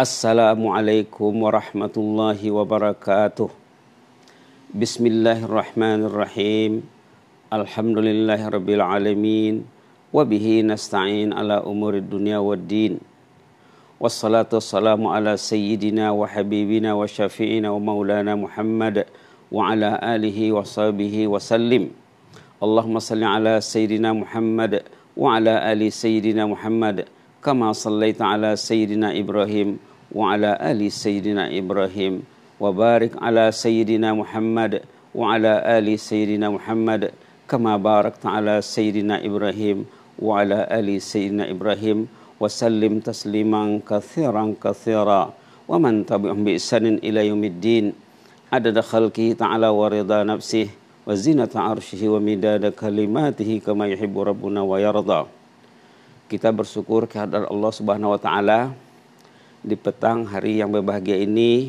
Assalamualaikum warahmatullahi wabarakatuh Bismillahirrahmanirrahim Alhamdulillahi rabbil alamin Wabihi nasta'in ala umuri dunia wa din Wassalatu wassalamu ala sayyidina wa habibina wa syafi'ina wa maulana Muhammad Wa ala alihi wa sahbihi wa sallim Allahumma salli ala sayyidina Muhammad Wa ala ali sayyidina Muhammad Kama sallaita ala sayyidina Ibrahim وعلى آل سيدنا إبراهيم وبارك على سيدنا محمد وعلى آل سيدنا محمد كما باركت على سيدنا إبراهيم وعلى آل سيدنا إبراهيم وسلم تسليما كثيرا كثيرا ومن تبعهم بإحسان إلى يوم الدين عدد خلقه تعالى ورضا نفسه وزينة عرشه ومداد كلماته كما يحب ربنا ويرضى كتاب bersyukur kehadirat Allah Subhanahu wa taala di petang hari yang berbahagia ini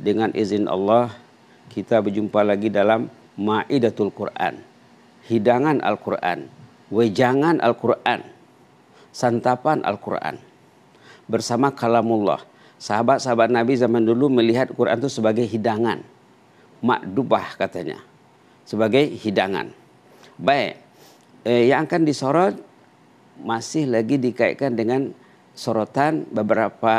dengan izin Allah kita berjumpa lagi dalam Maidatul Quran. Hidangan Al-Quran, wejangan Al-Quran, santapan Al-Quran. Bersama kalamullah. Sahabat-sahabat Nabi zaman dulu melihat Quran itu sebagai hidangan. Makdubah katanya. Sebagai hidangan. Baik, eh, yang akan disorot masih lagi dikaitkan dengan sorotan beberapa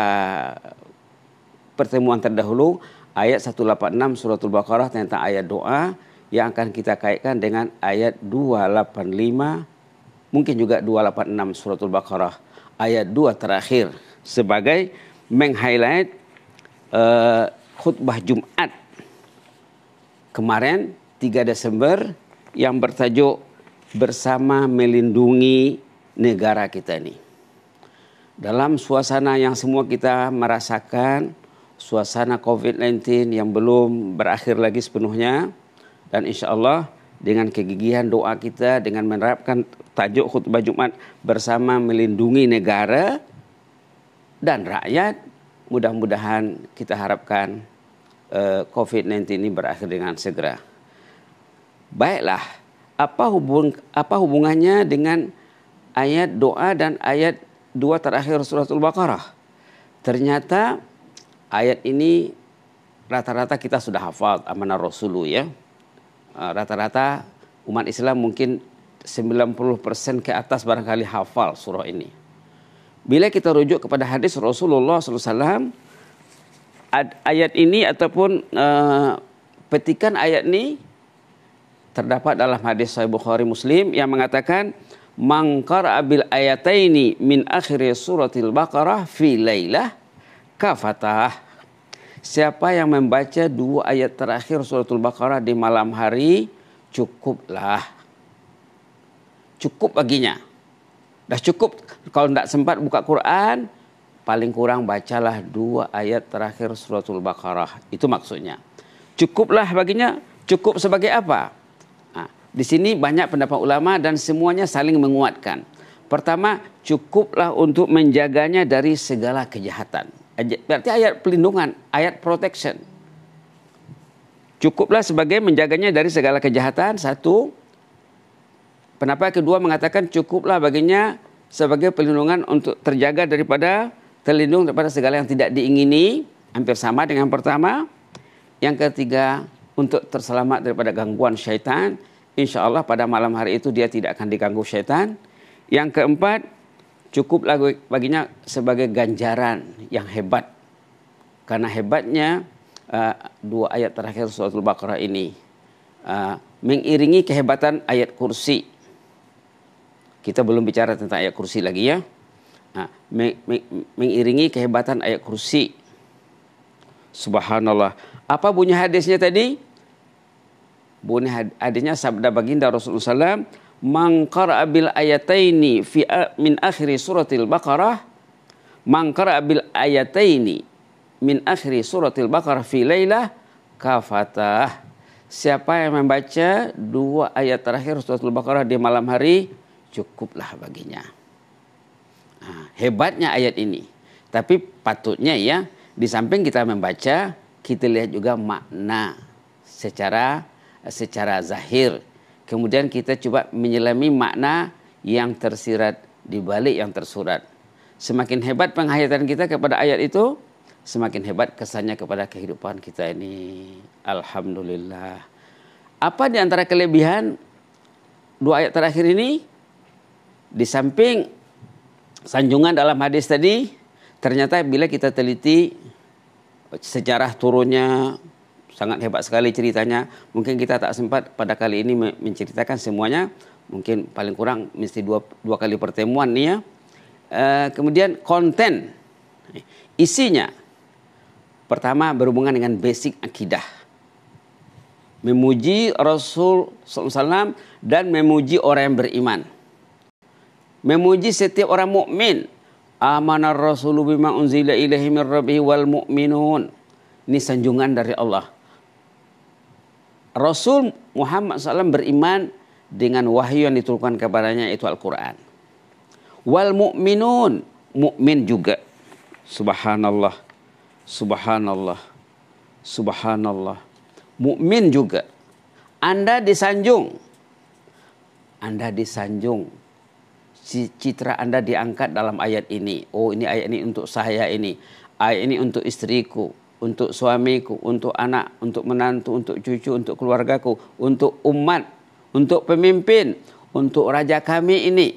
pertemuan terdahulu ayat 186 suratul Baqarah tentang ayat doa yang akan kita kaitkan dengan ayat 285 mungkin juga 286 suratul Baqarah ayat dua terakhir sebagai meng-highlight uh, eh, khutbah Jumat kemarin 3 Desember yang bertajuk bersama melindungi negara kita ini dalam suasana yang semua kita merasakan, suasana COVID-19 yang belum berakhir lagi sepenuhnya, dan insya Allah dengan kegigihan doa kita, dengan menerapkan tajuk khutbah Jumat bersama melindungi negara dan rakyat, mudah-mudahan kita harapkan uh, eh, COVID-19 ini berakhir dengan segera. Baiklah, apa hubung apa hubungannya dengan ayat doa dan ayat dua terakhir suratul Baqarah. Ternyata ayat ini rata-rata kita sudah hafal amanah rasulullah ya. Eh, rata-rata umat Islam mungkin 90% ke atas barangkali hafal surah ini. Bila kita rujuk kepada hadis Rasulullah SAW, ayat ini ataupun uh, petikan ayat ini terdapat dalam hadis Sahih Bukhari Muslim yang mengatakan mangkar abil ayataini min akhir suratil baqarah fi lailah kafatah. Siapa yang membaca dua ayat terakhir suratul baqarah di malam hari cukuplah. Cukup baginya. Dah cukup kalau tidak sempat buka Quran paling kurang bacalah dua ayat terakhir suratul baqarah. Itu maksudnya. Cukuplah baginya cukup sebagai apa? Di sini banyak pendapat ulama dan semuanya saling menguatkan. Pertama, cukuplah untuk menjaganya dari segala kejahatan. Berarti ayat pelindungan, ayat protection. Cukuplah sebagai menjaganya dari segala kejahatan. Satu, pendapat kedua mengatakan cukuplah baginya sebagai pelindungan untuk terjaga daripada terlindung daripada segala yang tidak diingini, hampir sama dengan pertama. Yang ketiga, untuk terselamat daripada gangguan syaitan. Insya Allah pada malam hari itu dia tidak akan diganggu setan. Yang keempat, cukuplah baginya sebagai ganjaran yang hebat. Karena hebatnya uh, dua ayat terakhir suratul Baqarah ini uh, mengiringi kehebatan ayat kursi. Kita belum bicara tentang ayat kursi lagi ya. Nah, meng meng mengiringi kehebatan ayat kursi. Subhanallah. Apa bunyi hadisnya tadi? Bunyi adanya sabda baginda Rasulullah SAW. Mangkar abil ayataini fi min akhir suratil Baqarah. Mangkar abil ayataini min akhir suratil Baqarah fi laylah kafatah. Siapa yang membaca dua ayat terakhir suratul Baqarah di malam hari cukuplah baginya. Nah, hebatnya ayat ini. Tapi patutnya ya di samping kita membaca kita lihat juga makna secara secara zahir. Kemudian kita coba menyelami makna yang tersirat di balik yang tersurat. Semakin hebat penghayatan kita kepada ayat itu, semakin hebat kesannya kepada kehidupan kita ini. Alhamdulillah. Apa di antara kelebihan dua ayat terakhir ini? Di samping sanjungan dalam hadis tadi, ternyata bila kita teliti sejarah turunnya sangat hebat sekali ceritanya. Mungkin kita tak sempat pada kali ini menceritakan semuanya. Mungkin paling kurang mesti dua, dua kali pertemuan nih ya. E, kemudian konten, isinya. Pertama berhubungan dengan basic akidah. Memuji Rasul SAW dan memuji orang yang beriman. Memuji setiap orang mukmin. Amanar Rasulu bima unzila ilaihi min wal mu'minun. Ini sanjungan dari Allah. Rasul Muhammad SAW beriman dengan wahyu yang diturunkan kepadanya itu Al-Quran. Wal mu'minun, mu'min juga. Subhanallah, subhanallah, subhanallah. Mu'min juga. Anda disanjung. Anda disanjung. Citra Anda diangkat dalam ayat ini. Oh ini ayat ini untuk saya ini. Ayat ini untuk istriku untuk suamiku, untuk anak, untuk menantu, untuk cucu, untuk keluargaku, untuk umat, untuk pemimpin, untuk raja kami ini.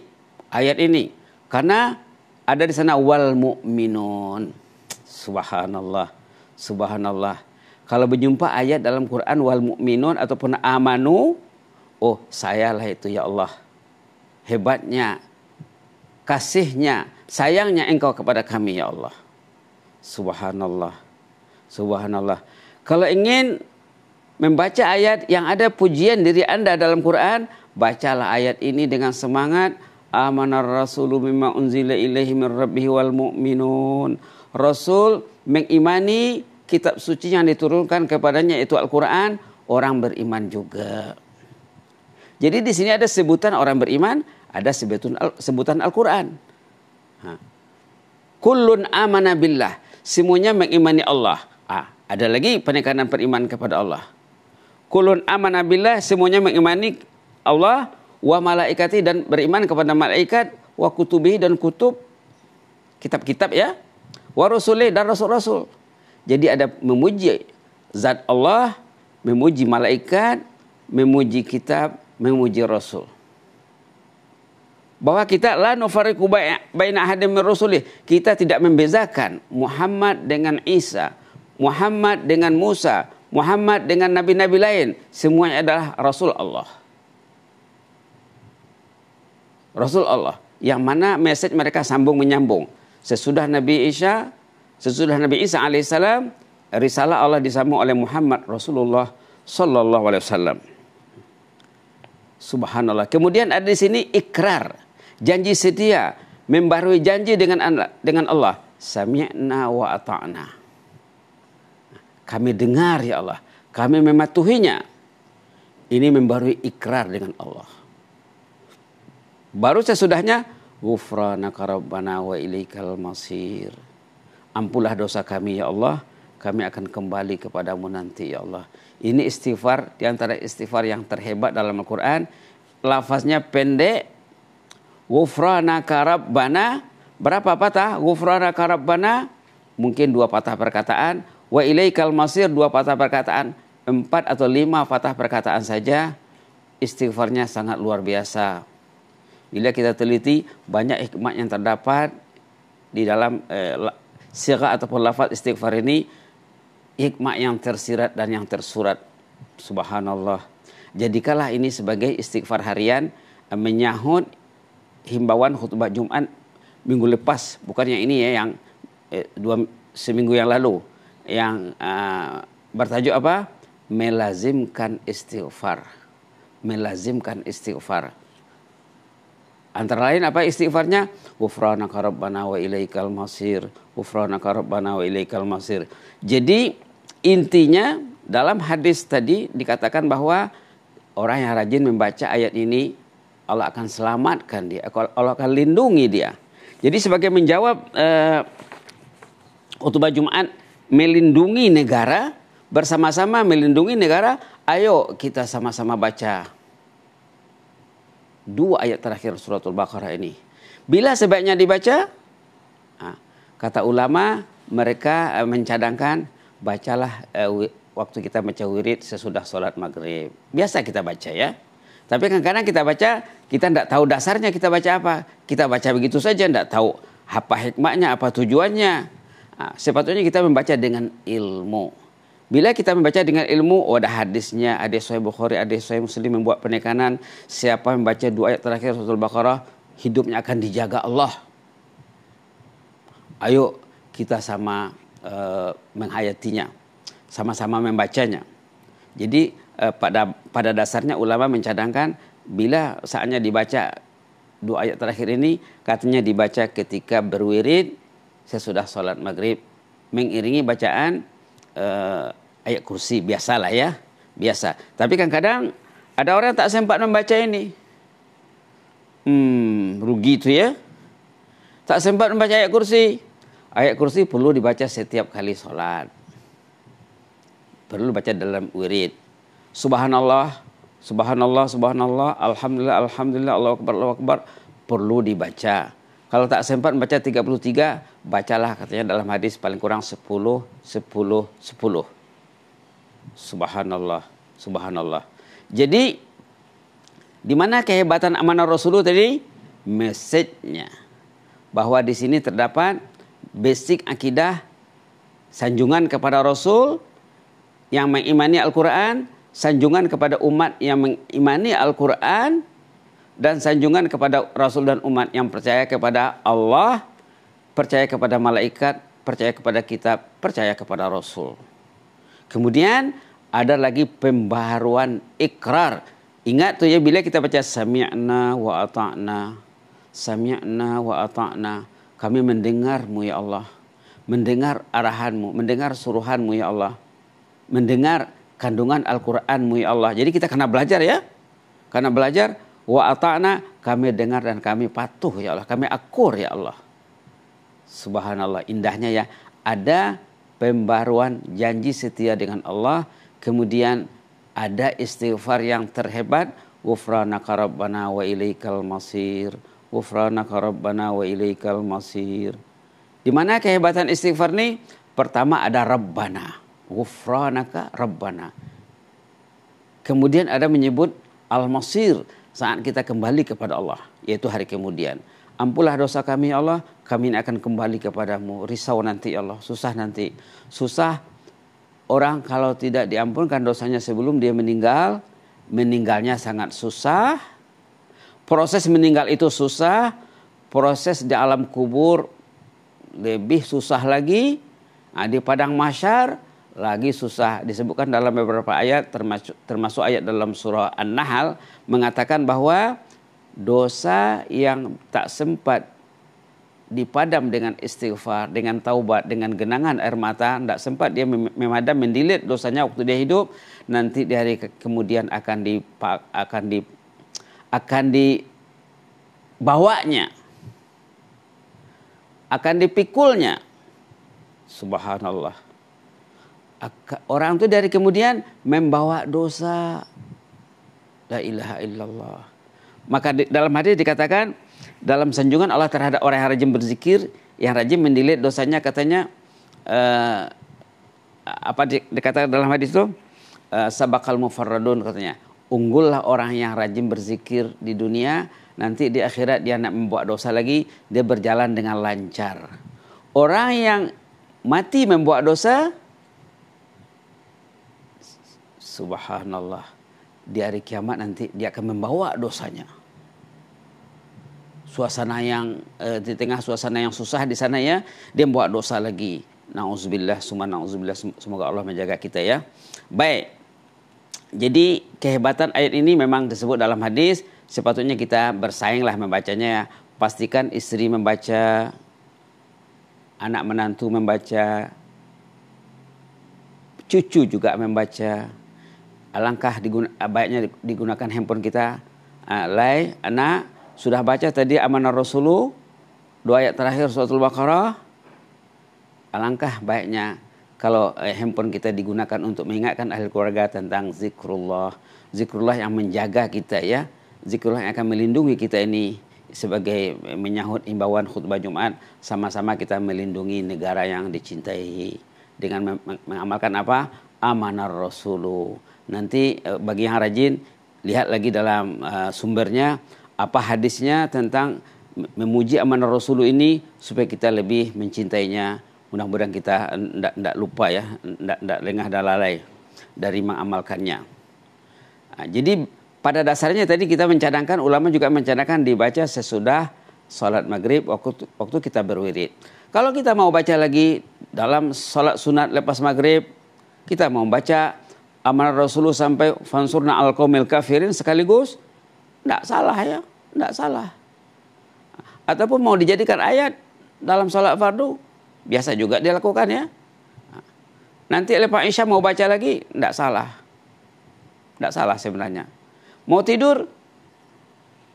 Ayat ini. Karena ada di sana wal mu'minun. Subhanallah. Subhanallah. Kalau berjumpa ayat dalam Quran wal mu'minun ataupun amanu, oh sayalah itu ya Allah. Hebatnya, kasihnya, sayangnya engkau kepada kami ya Allah. Subhanallah. Subhanallah. Kalau ingin membaca ayat yang ada pujian diri Anda dalam Quran, bacalah ayat ini dengan semangat. Amanar rasulu mimma unzila ilaihi min rabbihi wal mu'minun. Rasul mengimani kitab suci yang diturunkan kepadanya itu Al-Quran, orang beriman juga. Jadi di sini ada sebutan orang beriman, ada sebutan sebutan Al-Quran. Kullun amana billah. Semuanya mengimani Allah ada lagi penekanan beriman kepada Allah. Kulun aman semuanya mengimani Allah wa malaikati dan beriman kepada malaikat wa kutubi dan kutub kitab-kitab ya wa rasulih dan rasul-rasul. Jadi ada memuji zat Allah, memuji malaikat, memuji kitab, memuji rasul bahwa kita la nufariku baina hadim rasulih. Kita tidak membezakan Muhammad dengan Isa, Muhammad dengan Musa, Muhammad dengan nabi-nabi lain, semuanya adalah Rasul Allah. Rasul Allah, yang mana message mereka sambung menyambung. Sesudah Nabi Isa, sesudah Nabi Isa alaihissalam, risalah Allah disambung oleh Muhammad Rasulullah sallallahu alaihi wasallam. Subhanallah. Kemudian ada di sini ikrar, janji setia, membarui janji dengan dengan Allah. Sami'na wa ata'na. Kami dengar ya Allah. Kami mematuhinya. Ini membarui ikrar dengan Allah. Baru sesudahnya wafra rabbana wa ilaikal masir. Ampulah dosa kami ya Allah, kami akan kembali kepadamu nanti ya Allah. Ini istighfar di antara istighfar yang terhebat dalam Al-Qur'an. Lafaznya pendek. Ghufranaka rabbana berapa patah? Ghufranaka rabbana mungkin dua patah perkataan Wa ilaikal masir dua patah perkataan, empat atau lima patah perkataan saja istighfarnya sangat luar biasa. Bila kita teliti banyak hikmah yang terdapat di dalam eh, sirah ataupun lafaz istighfar ini hikmah yang tersirat dan yang tersurat. Subhanallah. Jadikalah ini sebagai istighfar harian eh, menyahut himbauan khutbah Jumat minggu lepas, bukannya ini ya yang eh, dua seminggu yang lalu yang uh, bertajuk apa? Melazimkan istighfar. Melazimkan istighfar. Antara lain apa istighfarnya? Ufranaka rabbana wa ilaikal masir. Ufranaka rabbana wa ilaikal masir. Jadi intinya dalam hadis tadi dikatakan bahwa orang yang rajin membaca ayat ini Allah akan selamatkan dia, Allah akan lindungi dia. Jadi sebagai menjawab uh, eh, utubah Jumat melindungi negara, bersama-sama melindungi negara, ayo kita sama-sama baca dua ayat terakhir suratul Baqarah ini. Bila sebaiknya dibaca? kata ulama mereka eh, mencadangkan bacalah eh, waktu kita baca wirid sesudah sholat maghrib. Biasa kita baca ya. Tapi kadang-kadang kita baca, kita tidak tahu dasarnya kita baca apa. Kita baca begitu saja, tidak tahu apa hikmahnya, apa tujuannya. Nah, sepatutnya kita membaca dengan ilmu. Bila kita membaca dengan ilmu, oh ada hadisnya, ada Sahih Bukhari, ada Sahih Muslim membuat penekanan siapa membaca dua ayat terakhir al Baqarah, hidupnya akan dijaga Allah. Ayo kita sama uh, menghayatinya, sama-sama membacanya. Jadi uh, pada pada dasarnya ulama mencadangkan bila saatnya dibaca dua ayat terakhir ini katanya dibaca ketika berwirid sesudah sholat maghrib mengiringi bacaan eh, ayat kursi biasalah ya biasa. Tapi kadang-kadang ada orang yang tak sempat membaca ini. Hmm, rugi itu ya. Tak sempat membaca ayat kursi. Ayat kursi perlu dibaca setiap kali sholat. Perlu baca dalam wirid. Subhanallah, subhanallah, subhanallah, alhamdulillah, alhamdulillah, Allah akbar, Allah akbar. Perlu dibaca. Kalau tak sempat baca 33, bacalah katanya dalam hadis paling kurang 10, 10, 10. Subhanallah, subhanallah. Jadi, di mana kehebatan amanah Rasulullah tadi? Message-nya. Bahwa di sini terdapat basic akidah, sanjungan kepada Rasul yang mengimani Al-Quran, sanjungan kepada umat yang mengimani Al-Quran, dan sanjungan kepada Rasul dan umat yang percaya kepada Allah, percaya kepada malaikat, percaya kepada kitab, percaya kepada Rasul. Kemudian ada lagi pembaharuan ikrar. Ingat tuh ya bila kita baca sami'na wa ata'na. Sami'na wa ata'na. Kami mendengarmu ya Allah. Mendengar arahanmu, mendengar suruhanmu ya Allah. Mendengar kandungan Al-Qur'anmu ya Allah. Jadi kita kena belajar ya. Karena belajar wa ata'na kami dengar dan kami patuh ya Allah kami akur ya Allah subhanallah indahnya ya ada pembaruan janji setia dengan Allah kemudian ada istighfar yang terhebat wufranaka rabbana wa ilaikal masir wufranaka rabbana wa ilaikal masir di mana kehebatan istighfar ini pertama ada rabbana wufranaka rabbana kemudian ada menyebut al masir saat kita kembali kepada Allah, yaitu hari kemudian. Ampulah dosa kami ya Allah, kami akan kembali kepadamu. Risau nanti ya Allah, susah nanti. Susah orang kalau tidak diampunkan dosanya sebelum dia meninggal, meninggalnya sangat susah. Proses meninggal itu susah, proses di alam kubur lebih susah lagi. Nah, di padang masyar lagi susah disebutkan dalam beberapa ayat termasuk termasuk ayat dalam surah An-Nahl mengatakan bahwa dosa yang tak sempat dipadam dengan istighfar, dengan taubat, dengan genangan air mata, tidak sempat dia memadam, mendilit dosanya waktu dia hidup, nanti di hari kemudian akan di akan di akan dibawanya, akan dipikulnya. Subhanallah orang itu dari kemudian membawa dosa. La ilaha illallah. Maka di, dalam hadis dikatakan dalam sanjungan Allah terhadap orang yang rajin berzikir, yang rajin mendilit dosanya katanya uh, apa di, dikatakan dalam hadis itu uh, eh, sabakal mufarradun katanya. Unggullah orang yang rajin berzikir di dunia, nanti di akhirat dia nak membuat dosa lagi, dia berjalan dengan lancar. Orang yang mati membuat dosa, Subhanallah. Di hari kiamat nanti dia akan membawa dosanya. Suasana yang eh, di tengah suasana yang susah di sana ya, dia membawa dosa lagi. Nauzubillah, summa nauzubillah. Semoga Allah menjaga kita ya. Baik. Jadi kehebatan ayat ini memang disebut dalam hadis. Sepatutnya kita bersainglah membacanya ya. Pastikan istri membaca, anak menantu membaca, cucu juga membaca, alangkah diguna, baiknya digunakan handphone kita. Ah, lai, anak sudah baca tadi amanah Rasulullah dua ayat terakhir suatu Baqarah. Alangkah baiknya kalau eh, handphone kita digunakan untuk mengingatkan ahli keluarga tentang zikrullah. Zikrullah yang menjaga kita ya. Zikrullah yang akan melindungi kita ini sebagai menyahut imbauan khutbah Jumat sama-sama kita melindungi negara yang dicintai dengan mengamalkan apa? Amanah Rasulullah nanti eh, bagi yang rajin lihat lagi dalam uh, sumbernya apa hadisnya tentang memuji amanah Rasul ini supaya kita lebih mencintainya. Mudah-mudahan kita tidak lupa ya, tidak lengah dan lalai dari mengamalkannya. Nah, jadi pada dasarnya tadi kita mencadangkan ulama juga mencadangkan dibaca sesudah sholat maghrib waktu, waktu kita berwirid. Kalau kita mau baca lagi dalam sholat sunat lepas maghrib, kita mau baca amanah Rasulullah sampai fansurna al kamil kafirin sekaligus tidak salah ya, tidak salah. Ataupun mau dijadikan ayat dalam sholat fardu, biasa juga dilakukan ya. Nanti oleh Pak Isya mau baca lagi, tidak salah. Tidak salah sebenarnya. Mau tidur,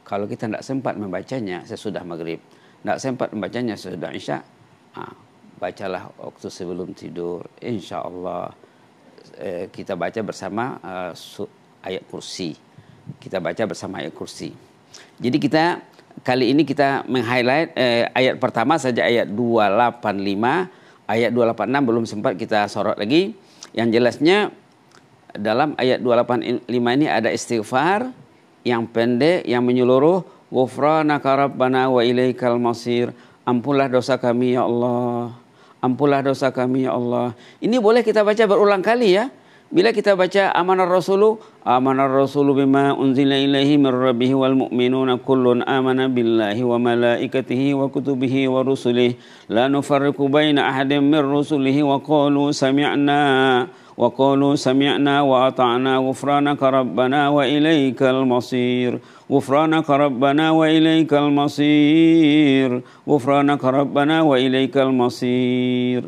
kalau kita tidak sempat membacanya sesudah maghrib, tidak sempat membacanya sesudah Isya, ah, bacalah waktu sebelum tidur, insya Allah eh, kita baca bersama eh, ayat kursi. Kita baca bersama ayat kursi. Jadi kita kali ini kita meng-highlight eh, ayat pertama saja ayat 285, ayat 286 belum sempat kita sorot lagi. Yang jelasnya dalam ayat 285 ini ada istighfar yang pendek yang menyeluruh Wafranaka Rabbana wa ilaikal masir. Ampunlah dosa kami ya Allah. Ampunlah dosa kami ya Allah. Ini boleh kita baca berulang kali ya. Bila kita baca amanah Rasulullah, amanah Rasulullah bima unzila ilaihi mir rabbih wal mu'minuna kullun amana billahi wa malaikatihi wa kutubihi wa rusulihi la nufarriqu baina ahadin mir rusulihi wa qalu sami'na وقالوا سمعنا وأطعنا غفرانك ربنا وإليك المصير غفرانك ربنا وإليك المصير غفرانك ربنا وإليك المصير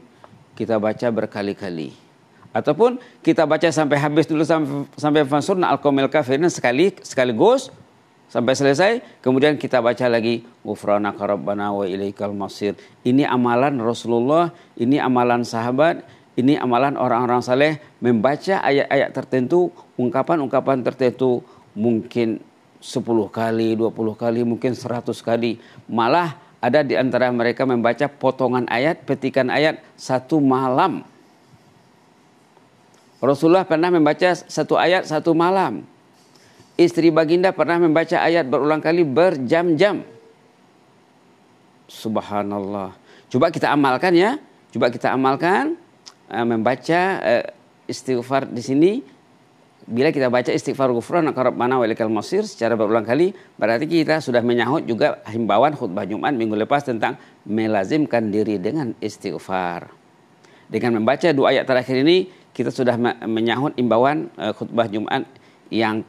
kita baca berkali-kali ataupun kita baca sampai habis dulu sampai sampai surna al kamil kafirin sekali sekaligus sampai selesai kemudian kita baca lagi ghufranaka rabbana wa ilaikal masir ini amalan Rasulullah ini amalan sahabat ini amalan orang-orang saleh membaca ayat-ayat tertentu, ungkapan-ungkapan tertentu mungkin 10 kali, 20 kali, mungkin 100 kali. Malah ada di antara mereka membaca potongan ayat, petikan ayat satu malam. Rasulullah pernah membaca satu ayat satu malam. Istri baginda pernah membaca ayat berulang kali berjam-jam. Subhanallah. Coba kita amalkan ya. Coba kita amalkan Eh, membaca eh, istighfar di sini bila kita baca istighfar ghufran mana walikal masir secara berulang kali berarti kita sudah menyahut juga himbauan khutbah Jumat minggu lepas tentang melazimkan diri dengan istighfar. Dengan membaca dua ayat terakhir ini kita sudah menyahut imbauan eh, khutbah Jumat yang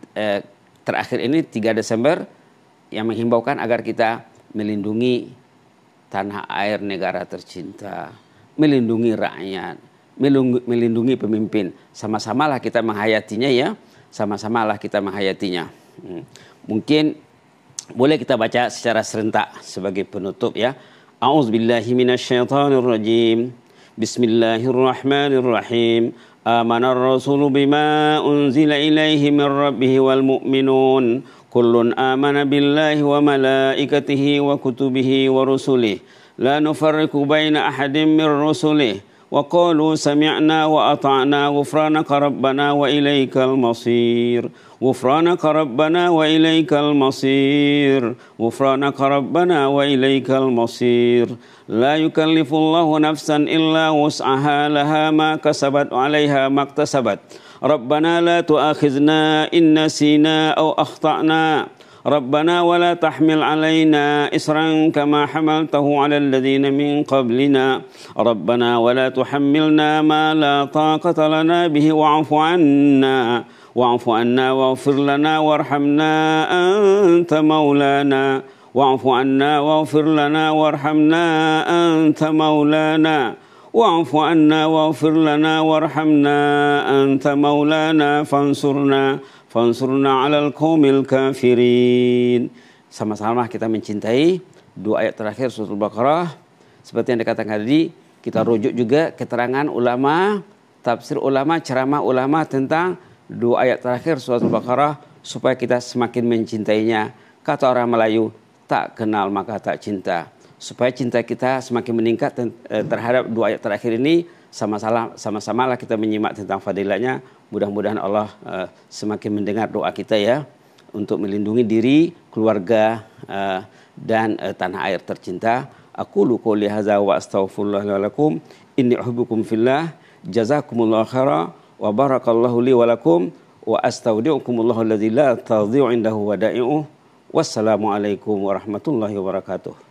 terakhir ini 3 Desember yang menghimbaukan agar kita melindungi tanah air negara tercinta, melindungi rakyat, melindungi pemimpin. Sama-samalah kita menghayatinya ya, sama-samalah kita menghayatinya. Hmm. Mungkin boleh kita baca secara serentak sebagai penutup ya. A'udzubillahi minasyaitonirrajim. Bismillahirrahmanirrahim. Amanar rasulu bima unzila ilaihi min rabbih wal mu'minun. Kullun amana billahi wa malaikatihi wa kutubihi wa rasuli, La nufarriku baina ahadin min وقالوا سمعنا وأطعنا غفرانك ربنا وإليك المصير غفرانك ربنا وإليك المصير غفرانك ربنا وإليك المصير لا يكلف الله نفسا إلا وسعها لها ما كسبت عليها ما اكتسبت ربنا لا تؤاخذنا إن نسينا أو أخطأنا ربنا ولا تحمل علينا إسرا كما حملته على الذين من قبلنا ربنا ولا تحملنا ما لا طاقة لنا به واعف عنا واعف عنا واغفر لنا وارحمنا أنت مولانا واعف عنا واغفر لنا وارحمنا أنت مولانا واعف عنا واغفر لنا وارحمنا أنت مولانا فانصرنا Fansurna alal qawmil kafirin. Sama-sama kita mencintai dua ayat terakhir surat Al-Baqarah. Seperti yang dikatakan tadi, kita rujuk juga keterangan ulama, tafsir ulama, ceramah ulama tentang dua ayat terakhir surat Al-Baqarah supaya kita semakin mencintainya. Kata orang Melayu, tak kenal maka tak cinta. Supaya cinta kita semakin meningkat eh, terhadap dua ayat terakhir ini sama-sama sama-samalah kita menyimak tentang fadilahnya. Mudah-mudahan Allah uh, semakin mendengar doa kita ya untuk melindungi diri, keluarga uh, dan uh, tanah air tercinta. Aku lu qouli hadza wa astaghfirullah Inni uhibbukum fillah. Jazakumullahu khaira wa barakallahu li wa lakum wa astaudiukumullahu alladzi la tadhi'u indahu wada'i'uh. Wassalamualaikum warahmatullahi wabarakatuh.